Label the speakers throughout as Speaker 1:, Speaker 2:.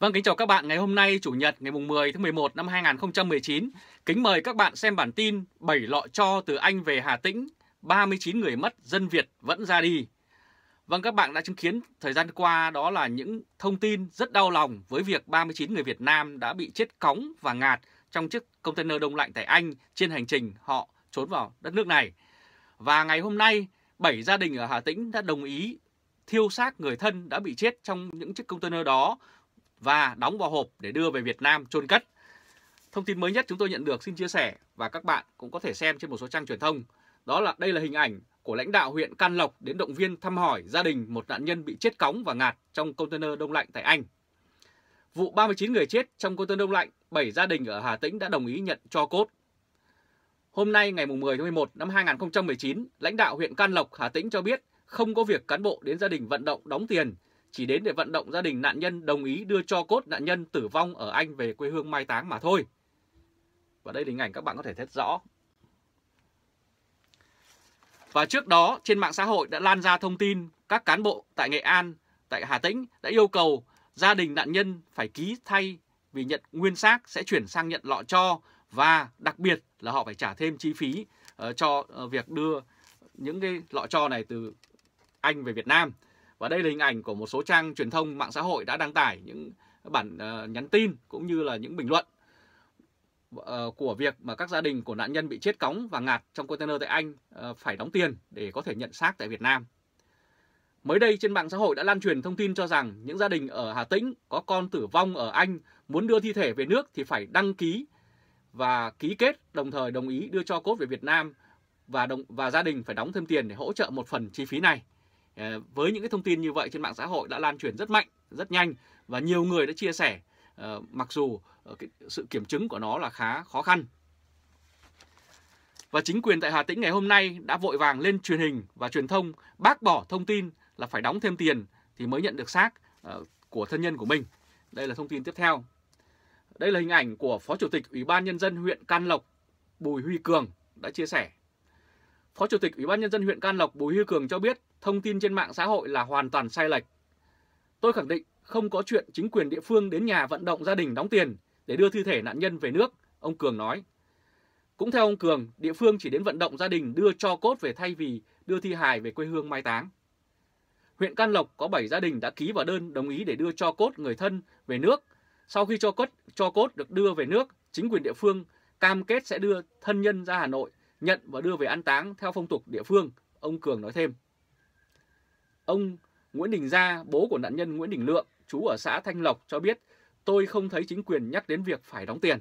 Speaker 1: Vâng, kính chào các bạn ngày hôm nay Chủ nhật ngày mùng 10 tháng 11 năm 2019. Kính mời các bạn xem bản tin 7 lọ cho từ Anh về Hà Tĩnh, 39 người mất, dân Việt vẫn ra đi. Vâng, các bạn đã chứng kiến thời gian qua đó là những thông tin rất đau lòng với việc 39 người Việt Nam đã bị chết cóng và ngạt trong chiếc container đông lạnh tại Anh trên hành trình họ trốn vào đất nước này. Và ngày hôm nay, 7 gia đình ở Hà Tĩnh đã đồng ý thiêu xác người thân đã bị chết trong những chiếc container đó và đóng vào hộp để đưa về Việt Nam chôn cất. Thông tin mới nhất chúng tôi nhận được xin chia sẻ và các bạn cũng có thể xem trên một số trang truyền thông. Đó là đây là hình ảnh của lãnh đạo huyện Can Lộc đến động viên thăm hỏi gia đình một nạn nhân bị chết cóng và ngạt trong container đông lạnh tại Anh. Vụ 39 người chết trong container đông lạnh, 7 gia đình ở Hà Tĩnh đã đồng ý nhận cho cốt. Hôm nay ngày 10 tháng 11 năm 2019, lãnh đạo huyện Can Lộc, Hà Tĩnh cho biết không có việc cán bộ đến gia đình vận động đóng tiền chỉ đến để vận động gia đình nạn nhân đồng ý đưa cho cốt nạn nhân tử vong ở Anh về quê hương mai táng mà thôi. Và đây là hình ảnh các bạn có thể thấy rõ. Và trước đó trên mạng xã hội đã lan ra thông tin các cán bộ tại Nghệ An, tại Hà Tĩnh đã yêu cầu gia đình nạn nhân phải ký thay vì nhận nguyên xác sẽ chuyển sang nhận lọ cho và đặc biệt là họ phải trả thêm chi phí uh, cho uh, việc đưa những cái lọ cho này từ Anh về Việt Nam. Và đây là hình ảnh của một số trang truyền thông mạng xã hội đã đăng tải những bản uh, nhắn tin cũng như là những bình luận uh, của việc mà các gia đình của nạn nhân bị chết cóng và ngạt trong container tại Anh uh, phải đóng tiền để có thể nhận xác tại Việt Nam. Mới đây trên mạng xã hội đã lan truyền thông tin cho rằng những gia đình ở Hà Tĩnh có con tử vong ở Anh muốn đưa thi thể về nước thì phải đăng ký và ký kết đồng thời đồng ý đưa cho cốt về Việt Nam và đồng và gia đình phải đóng thêm tiền để hỗ trợ một phần chi phí này. Ờ, với những cái thông tin như vậy trên mạng xã hội đã lan truyền rất mạnh, rất nhanh và nhiều người đã chia sẻ ờ, mặc dù ờ, sự kiểm chứng của nó là khá khó khăn. Và chính quyền tại Hà Tĩnh ngày hôm nay đã vội vàng lên truyền hình và truyền thông bác bỏ thông tin là phải đóng thêm tiền thì mới nhận được xác của thân nhân của mình. Đây là thông tin tiếp theo. Đây là hình ảnh của Phó Chủ tịch Ủy ban Nhân dân huyện Can Lộc Bùi Huy Cường đã chia sẻ Phó Chủ tịch Ủy ban Nhân dân huyện Can Lộc Bùi Huy Cường cho biết thông tin trên mạng xã hội là hoàn toàn sai lệch. Tôi khẳng định không có chuyện chính quyền địa phương đến nhà vận động gia đình đóng tiền để đưa thi thể nạn nhân về nước, ông Cường nói. Cũng theo ông Cường, địa phương chỉ đến vận động gia đình đưa cho cốt về thay vì đưa thi hài về quê hương mai táng. Huyện Can Lộc có 7 gia đình đã ký vào đơn đồng ý để đưa cho cốt người thân về nước. Sau khi cho cốt, cho cốt được đưa về nước, chính quyền địa phương cam kết sẽ đưa thân nhân ra Hà Nội nhận và đưa về an táng theo phong tục địa phương, ông Cường nói thêm. Ông Nguyễn Đình Gia, bố của nạn nhân Nguyễn Đình Lượng, chú ở xã Thanh Lộc cho biết tôi không thấy chính quyền nhắc đến việc phải đóng tiền.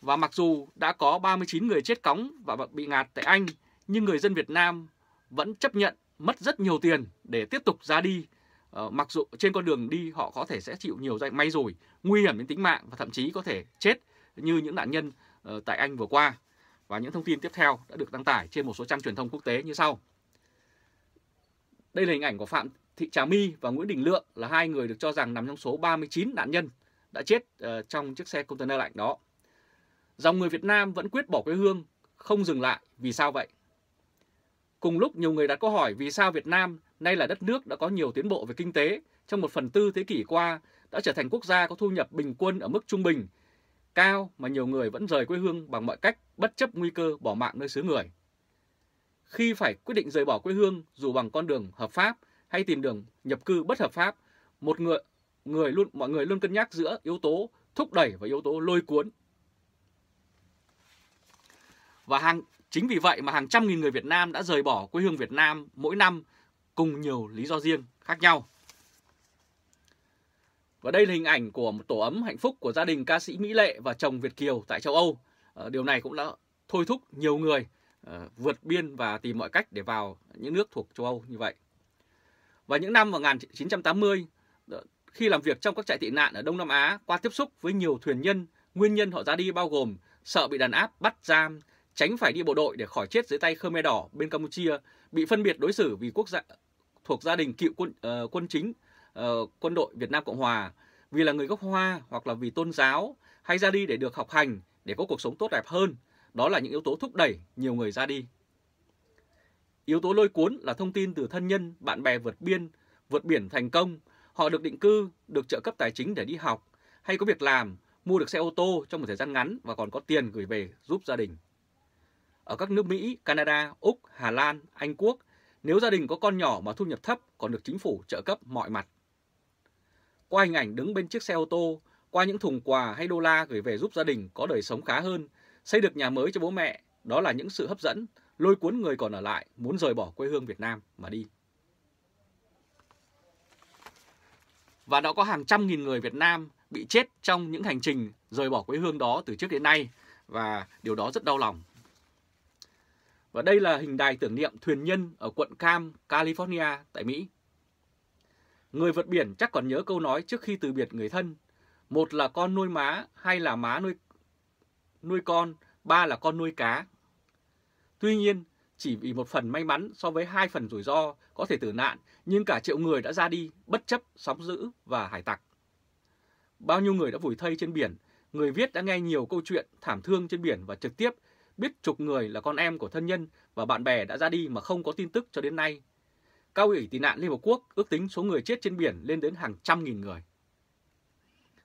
Speaker 1: Và mặc dù đã có 39 người chết cóng và bị ngạt tại Anh, nhưng người dân Việt Nam vẫn chấp nhận mất rất nhiều tiền để tiếp tục ra đi. Ờ, mặc dù trên con đường đi họ có thể sẽ chịu nhiều dạy may rồi, nguy hiểm đến tính mạng và thậm chí có thể chết như những nạn nhân Ờ, tại Anh vừa qua và những thông tin tiếp theo đã được đăng tải trên một số trang truyền thông quốc tế như sau. Đây là hình ảnh của Phạm Thị Trà My và Nguyễn Đình Lượng là hai người được cho rằng nằm trong số 39 nạn nhân đã chết ờ, trong chiếc xe container lạnh đó. Dòng người Việt Nam vẫn quyết bỏ quê hương, không dừng lại. Vì sao vậy? Cùng lúc nhiều người đã câu hỏi vì sao Việt Nam nay là đất nước đã có nhiều tiến bộ về kinh tế trong một phần tư thế kỷ qua đã trở thành quốc gia có thu nhập bình quân ở mức trung bình cao mà nhiều người vẫn rời quê hương bằng mọi cách bất chấp nguy cơ bỏ mạng nơi xứ người. Khi phải quyết định rời bỏ quê hương dù bằng con đường hợp pháp hay tìm đường nhập cư bất hợp pháp, một người người luôn mọi người luôn cân nhắc giữa yếu tố thúc đẩy và yếu tố lôi cuốn. Và hàng chính vì vậy mà hàng trăm nghìn người Việt Nam đã rời bỏ quê hương Việt Nam mỗi năm cùng nhiều lý do riêng khác nhau. Và đây là hình ảnh của một tổ ấm hạnh phúc của gia đình ca sĩ Mỹ Lệ và chồng Việt Kiều tại châu Âu. Ờ, điều này cũng đã thôi thúc nhiều người ờ, vượt biên và tìm mọi cách để vào những nước thuộc châu Âu như vậy. Và những năm 1980, ờ, khi làm việc trong các trại tị nạn ở Đông Nam Á qua tiếp xúc với nhiều thuyền nhân, nguyên nhân họ ra đi bao gồm sợ bị đàn áp, bắt giam, tránh phải đi bộ đội để khỏi chết dưới tay Khmer Đỏ bên Campuchia, bị phân biệt đối xử vì quốc gia thuộc gia đình cựu quân, uh, quân chính Ờ, quân đội Việt Nam Cộng Hòa vì là người gốc Hoa hoặc là vì tôn giáo hay ra đi để được học hành, để có cuộc sống tốt đẹp hơn. Đó là những yếu tố thúc đẩy nhiều người ra đi. Yếu tố lôi cuốn là thông tin từ thân nhân, bạn bè vượt biên, vượt biển thành công, họ được định cư, được trợ cấp tài chính để đi học, hay có việc làm, mua được xe ô tô trong một thời gian ngắn và còn có tiền gửi về giúp gia đình. Ở các nước Mỹ, Canada, Úc, Hà Lan, Anh Quốc, nếu gia đình có con nhỏ mà thu nhập thấp còn được chính phủ trợ cấp mọi mặt. Qua hình ảnh đứng bên chiếc xe ô tô, qua những thùng quà hay đô la gửi về giúp gia đình có đời sống khá hơn, xây được nhà mới cho bố mẹ, đó là những sự hấp dẫn, lôi cuốn người còn ở lại muốn rời bỏ quê hương Việt Nam mà đi. Và đã có hàng trăm nghìn người Việt Nam bị chết trong những hành trình rời bỏ quê hương đó từ trước đến nay và điều đó rất đau lòng. Và đây là hình đài tưởng niệm thuyền nhân ở quận Cam, California tại Mỹ. Người vượt biển chắc còn nhớ câu nói trước khi từ biệt người thân. Một là con nuôi má, hai là má nuôi nuôi con, ba là con nuôi cá. Tuy nhiên, chỉ vì một phần may mắn so với hai phần rủi ro có thể tử nạn, nhưng cả triệu người đã ra đi bất chấp sóng dữ và hải tặc. Bao nhiêu người đã vùi thây trên biển, người viết đã nghe nhiều câu chuyện thảm thương trên biển và trực tiếp biết chục người là con em của thân nhân và bạn bè đã ra đi mà không có tin tức cho đến nay Cao ủy tị nạn Liên Hợp Quốc ước tính số người chết trên biển lên đến hàng trăm nghìn người.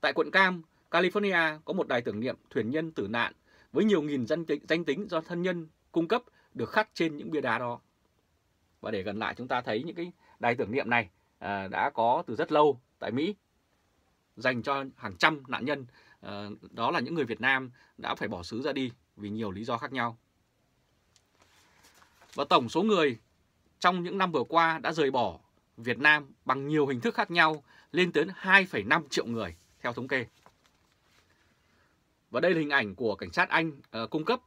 Speaker 1: Tại quận Cam, California có một đài tưởng niệm thuyền nhân tử nạn với nhiều nghìn danh tính, do thân nhân cung cấp được khắc trên những bia đá đó. Và để gần lại chúng ta thấy những cái đài tưởng niệm này à, đã có từ rất lâu tại Mỹ dành cho hàng trăm nạn nhân à, đó là những người Việt Nam đã phải bỏ xứ ra đi vì nhiều lý do khác nhau. Và tổng số người trong những năm vừa qua đã rời bỏ Việt Nam bằng nhiều hình thức khác nhau lên tới 2,5 triệu người theo thống kê. Và đây là hình ảnh của cảnh sát Anh uh, cung cấp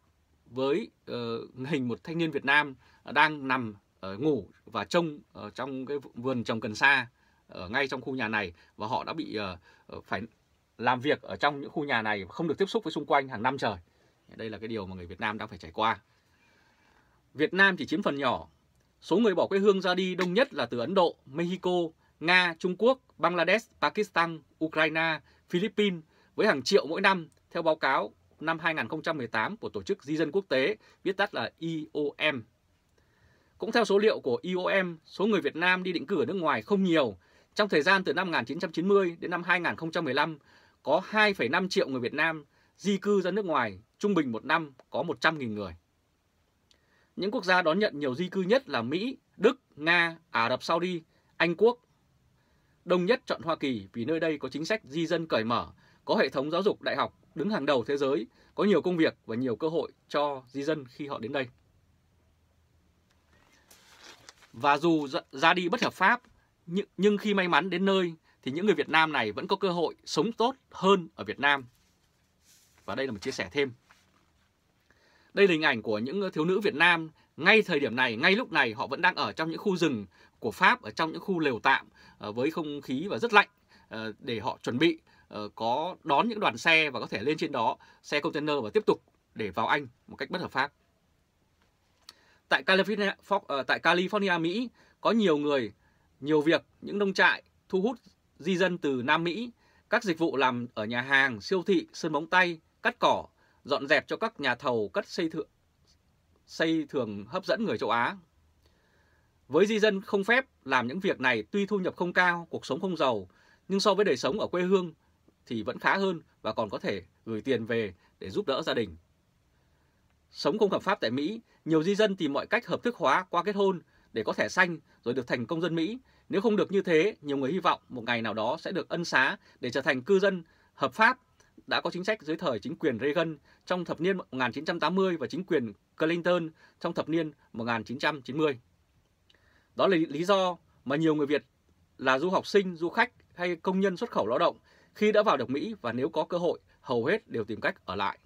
Speaker 1: với uh, hình một thanh niên Việt Nam đang nằm uh, ngủ và trông uh, trong cái vườn trồng cần sa ở ngay trong khu nhà này và họ đã bị uh, phải làm việc ở trong những khu nhà này không được tiếp xúc với xung quanh hàng năm trời. Đây là cái điều mà người Việt Nam đang phải trải qua. Việt Nam chỉ chiếm phần nhỏ Số người bỏ quê hương ra đi đông nhất là từ Ấn Độ, Mexico, Nga, Trung Quốc, Bangladesh, Pakistan, Ukraine, Philippines với hàng triệu mỗi năm theo báo cáo năm 2018 của Tổ chức Di dân Quốc tế, viết tắt là IOM. E Cũng theo số liệu của IOM, e số người Việt Nam đi định cư ở nước ngoài không nhiều. Trong thời gian từ năm 1990 đến năm 2015, có 2,5 triệu người Việt Nam di cư ra nước ngoài, trung bình một năm có 100.000 người những quốc gia đón nhận nhiều di cư nhất là Mỹ, Đức, Nga, Ả Rập Saudi, Anh Quốc. Đông nhất chọn Hoa Kỳ vì nơi đây có chính sách di dân cởi mở, có hệ thống giáo dục đại học đứng hàng đầu thế giới, có nhiều công việc và nhiều cơ hội cho di dân khi họ đến đây. Và dù ra đi bất hợp pháp, nhưng khi may mắn đến nơi thì những người Việt Nam này vẫn có cơ hội sống tốt hơn ở Việt Nam. Và đây là một chia sẻ thêm đây là hình ảnh của những ờ, thiếu nữ Việt Nam ngay thời điểm này, ngay lúc này họ vẫn đang ở trong những khu rừng của Pháp, ở trong những khu lều tạm ờ, với không khí và rất lạnh ờ, để họ chuẩn bị có đón những đoàn xe và có thể lên trên đó xe container và tiếp tục để vào Anh một cách bất hợp pháp. Tại California, tại California Mỹ có nhiều người, nhiều việc, những nông trại thu hút di dân từ Nam Mỹ, các dịch vụ làm ở nhà hàng, siêu thị, sơn móng tay, cắt cỏ, dọn dẹp cho các nhà thầu cất xây thượng xây thường hấp dẫn người châu Á. Với di dân không phép làm những việc này tuy thu nhập không cao, cuộc sống không giàu, nhưng so với đời sống ở quê hương thì vẫn khá hơn và còn có thể gửi tiền về để giúp đỡ gia đình. Sống không hợp pháp tại Mỹ, nhiều di dân tìm mọi cách hợp thức hóa qua kết hôn để có thẻ xanh rồi được thành công dân Mỹ. Nếu không được như thế, nhiều người hy vọng một ngày nào đó sẽ được ân xá để trở thành cư dân hợp pháp đã có chính sách dưới thời chính quyền Reagan trong thập niên 1980 và chính quyền Clinton trong thập niên 1990. Đó là lý do mà nhiều người Việt là du học sinh, du khách hay công nhân xuất khẩu lao động khi đã vào được Mỹ và nếu có cơ hội, hầu hết đều tìm cách ở lại.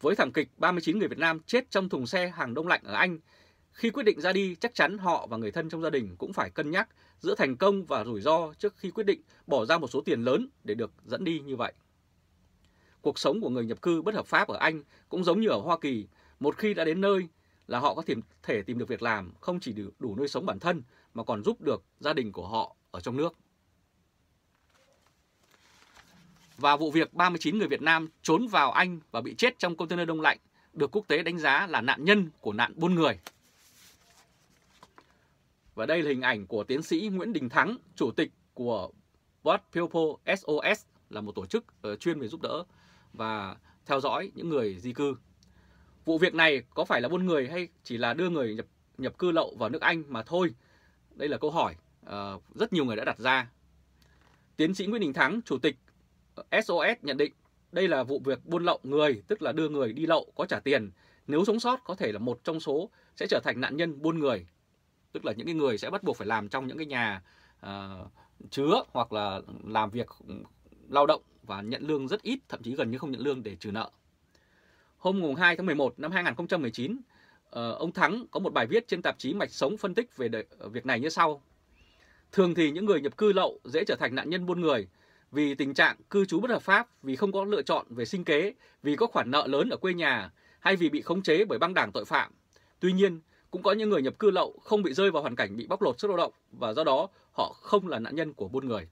Speaker 1: Với thảm kịch 39 người Việt Nam chết trong thùng xe hàng đông lạnh ở Anh, khi quyết định ra đi chắc chắn họ và người thân trong gia đình cũng phải cân nhắc giữa thành công và rủi ro trước khi quyết định bỏ ra một số tiền lớn để được dẫn đi như vậy cuộc sống của người nhập cư bất hợp pháp ở Anh cũng giống như ở Hoa Kỳ, một khi đã đến nơi là họ có thể tìm được việc làm không chỉ đủ, nuôi sống bản thân mà còn giúp được gia đình của họ ở trong nước. Và vụ việc 39 người Việt Nam trốn vào Anh và bị chết trong container đông lạnh được quốc tế đánh giá là nạn nhân của nạn buôn người. Và đây là hình ảnh của tiến sĩ Nguyễn Đình Thắng, chủ tịch của What People SOS là một tổ chức ờ, chuyên về giúp đỡ và theo dõi những người di cư. Vụ việc này có phải là buôn người hay chỉ là đưa người nhập nhập cư lậu vào nước Anh mà thôi? Đây là câu hỏi uh, rất nhiều người đã đặt ra. Tiến sĩ Nguyễn Đình Thắng, chủ tịch SOS ờ, nhận định đây là vụ việc buôn lậu người, tức là đưa người đi lậu có trả tiền. Nếu sống sót có thể là một trong số sẽ trở thành nạn nhân buôn người. Tức là những cái người sẽ bắt buộc phải làm trong những cái nhà uh, chứa hoặc là làm việc lao động và nhận lương rất ít, thậm chí gần như không nhận lương để trừ nợ. Hôm 2 tháng 11 năm 2019, ờ, ông Thắng có một bài viết trên tạp chí Mạch Sống phân tích về việc này như sau. Thường thì những người nhập cư lậu dễ trở thành nạn nhân buôn người vì tình trạng cư trú bất hợp pháp, vì không có lựa chọn về sinh kế, vì có khoản nợ lớn ở quê nhà hay vì bị khống chế bởi băng đảng tội phạm. Tuy nhiên, cũng có những người nhập cư lậu không bị rơi vào hoàn cảnh bị bóc lột sức lao động và do đó họ không là nạn nhân của buôn người.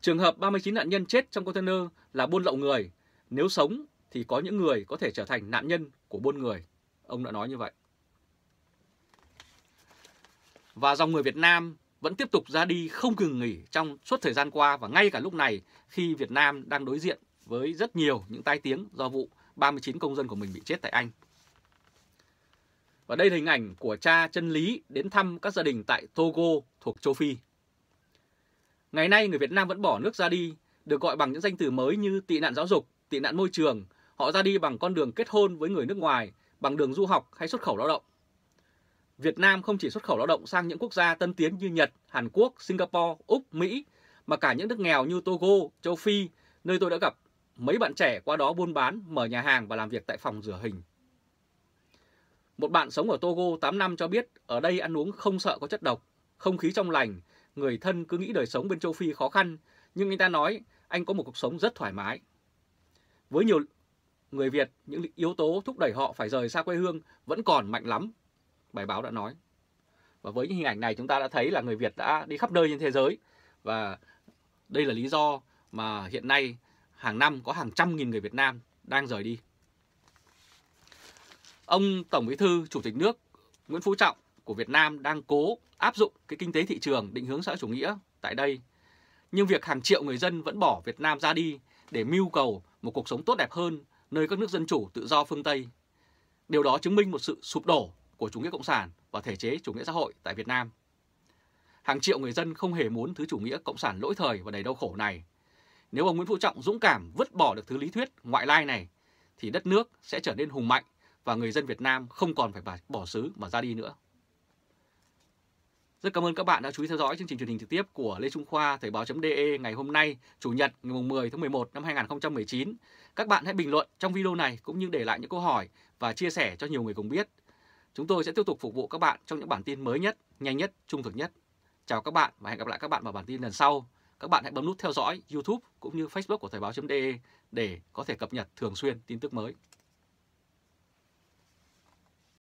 Speaker 1: Trường hợp 39 nạn nhân chết trong container là buôn lậu người, nếu sống thì có những người có thể trở thành nạn nhân của buôn người. Ông đã nói như vậy. Và dòng người Việt Nam vẫn tiếp tục ra đi không ngừng nghỉ trong suốt thời gian qua và ngay cả lúc này khi Việt Nam đang đối diện với rất nhiều những tai tiếng do vụ 39 công dân của mình bị chết tại Anh. Và đây là hình ảnh của cha chân lý đến thăm các gia đình tại Togo thuộc châu Phi. Ngày nay người Việt Nam vẫn bỏ nước ra đi, được gọi bằng những danh từ mới như tị nạn giáo dục, tị nạn môi trường, họ ra đi bằng con đường kết hôn với người nước ngoài, bằng đường du học hay xuất khẩu lao động. Việt Nam không chỉ xuất khẩu lao động sang những quốc gia tân tiến như Nhật, Hàn Quốc, Singapore, Úc, Mỹ, mà cả những nước nghèo như Togo, châu Phi, nơi tôi đã gặp mấy bạn trẻ qua đó buôn bán, mở nhà hàng và làm việc tại phòng rửa hình. Một bạn sống ở Togo 8 năm cho biết ở đây ăn uống không sợ có chất độc, không khí trong lành, người thân cứ nghĩ đời sống bên châu Phi khó khăn, nhưng người ta nói anh có một cuộc sống rất thoải mái. Với nhiều người Việt, những yếu tố thúc đẩy họ phải rời xa quê hương vẫn còn mạnh lắm, bài báo đã nói. Và với những hình ảnh này chúng ta đã thấy là người Việt đã đi khắp nơi trên thế giới và đây là lý do mà hiện nay hàng năm có hàng trăm nghìn người Việt Nam đang rời đi. Ông Tổng Bí thư Chủ tịch nước Nguyễn Phú Trọng của Việt Nam đang cố áp dụng cái kinh tế thị trường định hướng xã chủ nghĩa tại đây. Nhưng việc hàng triệu người dân vẫn bỏ Việt Nam ra đi để mưu cầu một cuộc sống tốt đẹp hơn nơi các nước dân chủ tự do phương Tây. Điều đó chứng minh một sự sụp đổ của chủ nghĩa cộng sản và thể chế chủ nghĩa xã hội tại Việt Nam. Hàng triệu người dân không hề muốn thứ chủ nghĩa cộng sản lỗi thời và đầy đau khổ này. Nếu ông Nguyễn Phú Trọng dũng cảm vứt bỏ được thứ lý thuyết ngoại lai này, thì đất nước sẽ trở nên hùng mạnh và người dân Việt Nam không còn phải bỏ xứ mà ra đi nữa. Rất cảm ơn các bạn đã chú ý theo dõi chương trình truyền hình trực tiếp của Lê Trung Khoa Thời báo.de ngày hôm nay, Chủ nhật ngày 10 tháng 11 năm 2019. Các bạn hãy bình luận trong video này cũng như để lại những câu hỏi và chia sẻ cho nhiều người cùng biết. Chúng tôi sẽ tiếp tục phục vụ các bạn trong những bản tin mới nhất, nhanh nhất, trung thực nhất. Chào các bạn và hẹn gặp lại các bạn vào bản tin lần sau. Các bạn hãy bấm nút theo dõi YouTube cũng như Facebook của Thời báo.de để có thể cập nhật thường xuyên tin tức mới.